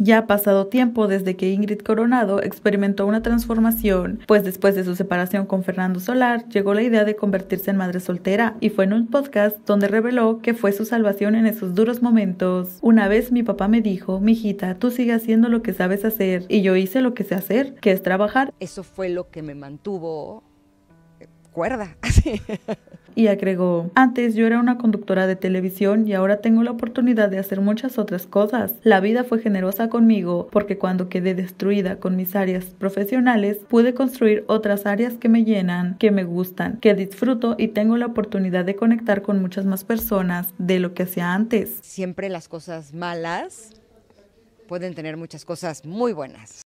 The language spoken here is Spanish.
Ya ha pasado tiempo desde que Ingrid Coronado experimentó una transformación, pues después de su separación con Fernando Solar, llegó la idea de convertirse en madre soltera y fue en un podcast donde reveló que fue su salvación en esos duros momentos. Una vez mi papá me dijo, mijita, tú sigue haciendo lo que sabes hacer y yo hice lo que sé hacer, que es trabajar. Eso fue lo que me mantuvo eh, cuerda. y agregó, antes yo era una conductora de televisión y ahora tengo la oportunidad de hacer muchas otras cosas. La vida fue generosa conmigo porque cuando quedé destruida con mis áreas profesionales, pude construir otras áreas que me llenan, que me gustan, que disfruto y tengo la oportunidad de conectar con muchas más personas de lo que hacía antes. Siempre las cosas malas pueden tener muchas cosas muy buenas.